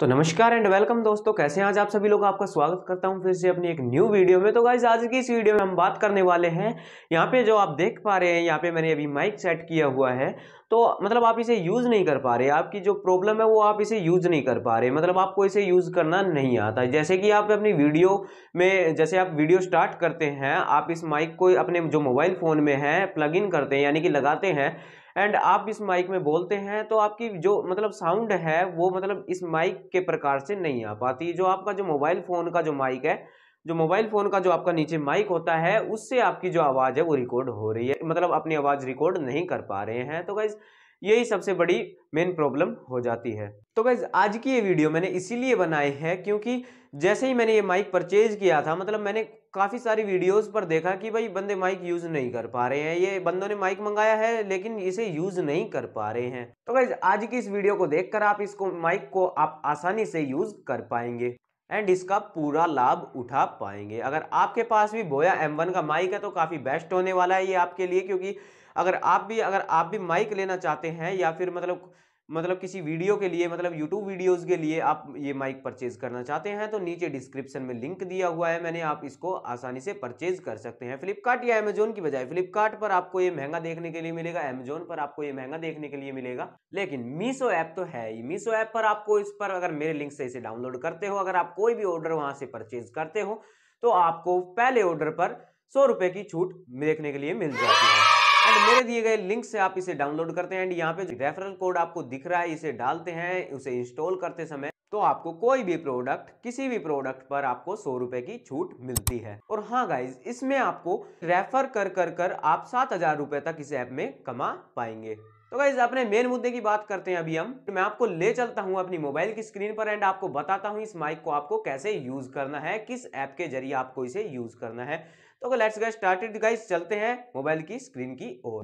तो नमस्कार and welcome दोस्तों कैसे हैं आज आप सभी लोग आपका स्वागत करता हूं फिर से अपनी एक न्यू वीडियो में तो गाइज आज की इस वीडियो में हम बात करने वाले हैं यहाँ पे जो आप देख पा रहे हैं यहाँ पे मैंने अभी माइक सेट किया हुआ है तो मतलब आप इसे यूज़ नहीं कर पा रहे आपकी जो प्रॉब्लम है वो आप इसे यूज़ नहीं कर पा रहे मतलब आपको इसे यूज़ करना नहीं आता जैसे कि आप अपनी वीडियो में जैसे आप वीडियो स्टार्ट करते हैं आप इस माइक को अपने जो मोबाइल फ़ोन में है प्लग इन करते हैं यानी कि लगाते हैं एंड आप इस माइक में बोलते हैं तो आपकी जो मतलब साउंड है वो मतलब इस माइक के प्रकार से नहीं आ पाती जो आपका जो मोबाइल फ़ोन का जो माइक है जो मोबाइल फ़ोन का जो आपका नीचे माइक होता है उससे आपकी जो आवाज़ है वो रिकॉर्ड हो रही है मतलब अपनी आवाज़ रिकॉर्ड नहीं कर पा रहे हैं तो गाइज़ यही सबसे बड़ी मेन प्रॉब्लम हो जाती है तो गाइज आज की ये वीडियो मैंने इसीलिए बनाई है क्योंकि जैसे ही मैंने ये माइक परचेज किया था मतलब मैंने काफ़ी सारी वीडियोस पर देखा कि भाई बंदे माइक यूज़ नहीं कर पा रहे हैं ये बंदों ने माइक मंगाया है लेकिन इसे यूज़ नहीं कर पा रहे हैं तो गाइज आज की इस वीडियो को देखकर आप इसको माइक को आप आसानी से यूज़ कर पाएंगे एंड इसका पूरा लाभ उठा पाएंगे अगर आपके पास भी बोया M1 का माइक है तो काफ़ी बेस्ट होने वाला है ये आपके लिए क्योंकि अगर आप भी अगर आप भी माइक लेना चाहते हैं या फिर मतलब मतलब किसी वीडियो के लिए मतलब यूट्यूब वीडियोस के लिए आप ये माइक परचेज करना चाहते हैं तो नीचे डिस्क्रिप्शन में लिंक दिया हुआ है मैंने आप इसको आसानी से परचेज कर सकते हैं फ्लिपकार्ट या अमेजोन की बजाय फ्लिपकार्ट पर आपको ये महंगा देखने के लिए मिलेगा अमेजोन पर आपको ये महंगा देखने के लिए मिलेगा लेकिन मीशो ऐप तो है ही मीशो ऐप पर आपको इस पर अगर मेरे लिंक से इसे डाउनलोड करते हो अगर आप कोई भी ऑर्डर वहाँ से परचेज करते हो तो आपको पहले ऑर्डर पर सौ रुपये की छूट देखने के लिए मिल जाती है एंड मेरे दिए गए लिंक से आप इसे डाउनलोड करते हैं एंड यहाँ पे रेफरल कोड आपको दिख रहा है इसे डालते हैं उसे इंस्टॉल करते समय तो आपको कोई भी प्रोडक्ट किसी भी प्रोडक्ट पर आपको सौ रुपए की छूट मिलती है और हाँ गाइज इसमें आपको रेफर कर कर कर आप सात हजार रुपए तक इस ऐप में कमा पाएंगे तो गाइज अपने मेन मुद्दे की बात करते हैं अभी हम तो मैं आपको ले चलता हूं अपनी मोबाइल की स्क्रीन पर एंड आपको बताता हूं इस माइक को आपको कैसे यूज करना है किस ऐप के जरिए आपको इसे यूज करना है तो लेट्स गेट स्टार्टेड गाइज चलते हैं मोबाइल की स्क्रीन की ओर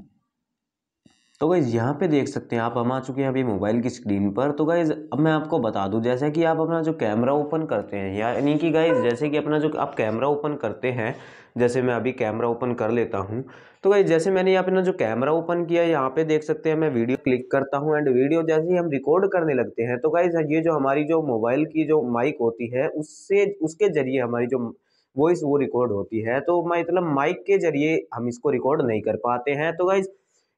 तो गाइज़ यहाँ पे देख सकते हैं आप हम आ चुके हैं अभी मोबाइल की स्क्रीन पर तो गाइज़ अब मैं आपको बता दूं जैसे कि आप अपना जो कैमरा ओपन करते हैं यानी कि गाइज़ जैसे कि अपना जो आप कैमरा ओपन करते हैं जैसे मैं अभी कैमरा ओपन कर लेता हूँ तो गाइज़ जैसे मैंने यहाँ अपना जो कैमरा ओपन किया यहाँ पे देख सकते हैं मैं वीडियो क्लिक करता हूँ एंड वीडियो जैसे ही हम रिकॉर्ड करने लगते हैं तो गाइज़ ये जो हमारी जो मोबाइल की जो माइक होती है उससे उसके ज़रिए हमारी जो वॉइस वो रिकॉर्ड होती है तो मैं मतलब माइक के ज़रिए हम इसको रिकॉर्ड नहीं कर पाते हैं तो गाइज़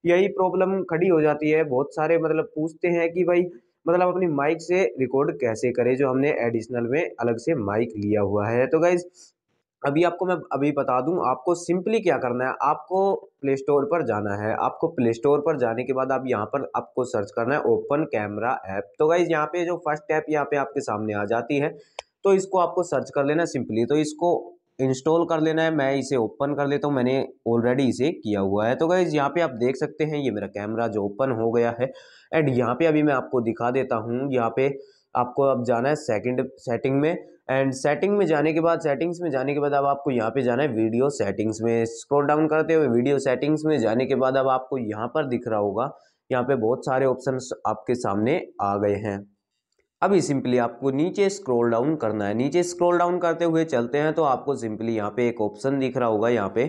यही प्रॉब्लम खड़ी हो जाती है बहुत सारे मतलब पूछते हैं कि भाई मतलब अपनी माइक से रिकॉर्ड कैसे करें जो हमने एडिशनल में अलग से माइक लिया हुआ है तो गाइज़ अभी आपको मैं अभी बता दूं आपको सिंपली क्या करना है आपको प्ले स्टोर पर जाना है आपको प्ले स्टोर पर जाने के बाद आप यहाँ पर आपको सर्च करना है ओपन कैमरा ऐप तो गाइज यहाँ पे जो फर्स्ट ऐप यहाँ पे आपके सामने आ जाती है तो इसको आपको सर्च कर लेना सिंपली तो इसको इंस्टॉल कर लेना है मैं इसे ओपन कर लेता हूँ मैंने ऑलरेडी इसे किया हुआ है तो गाइज यहाँ पे आप देख सकते हैं ये मेरा कैमरा जो ओपन हो गया है एंड यहाँ पे अभी मैं आपको दिखा देता हूँ यहाँ पे आपको अब जाना है सेकंड सेटिंग में एंड सेटिंग में जाने के बाद सेटिंग्स में जाने के बाद अब आपको यहाँ पे जाना है वीडियो सेटिंग्स में स्क्रोल डाउन करते हुए वीडियो सेटिंग्स में जाने के बाद अब आपको यहाँ पर दिख रहा होगा यहाँ पे बहुत सारे ऑप्शन आपके सामने आ गए हैं अभी सिंपली आपको नीचे स्क्रॉल डाउन करना है नीचे स्क्रॉल डाउन करते हुए चलते हैं तो आपको सिंपली यहाँ पे एक ऑप्शन दिख रहा होगा यहाँ पे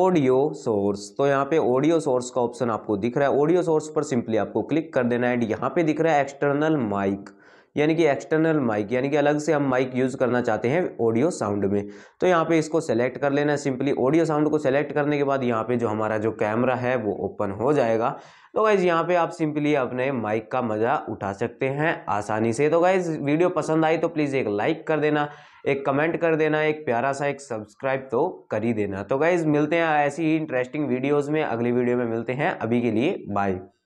ऑडियो सोर्स तो यहाँ पे ऑडियो सोर्स का ऑप्शन आपको दिख रहा है ऑडियो सोर्स पर सिंपली आपको क्लिक कर देना है यहाँ पे दिख रहा है एक्सटर्नल माइक यानी कि एक्सटर्नल माइक यानी कि अलग से हम माइक यूज़ करना चाहते हैं ऑडियो साउंड में तो यहाँ पे इसको सेलेक्ट कर लेना सिंपली ऑडियो साउंड को सेलेक्ट करने के बाद यहाँ पे जो हमारा जो कैमरा है वो ओपन हो जाएगा तो गाइज़ यहाँ पे आप सिंपली अपने माइक का मज़ा उठा सकते हैं आसानी से तो गाइज़ वीडियो पसंद आई तो प्लीज़ एक लाइक कर देना एक कमेंट कर देना एक प्यारा सा एक सब्सक्राइब तो कर ही देना तो गाइज़ मिलते हैं ऐसी ही इंटरेस्टिंग वीडियोज़ में अगली वीडियो में मिलते हैं अभी के लिए बाय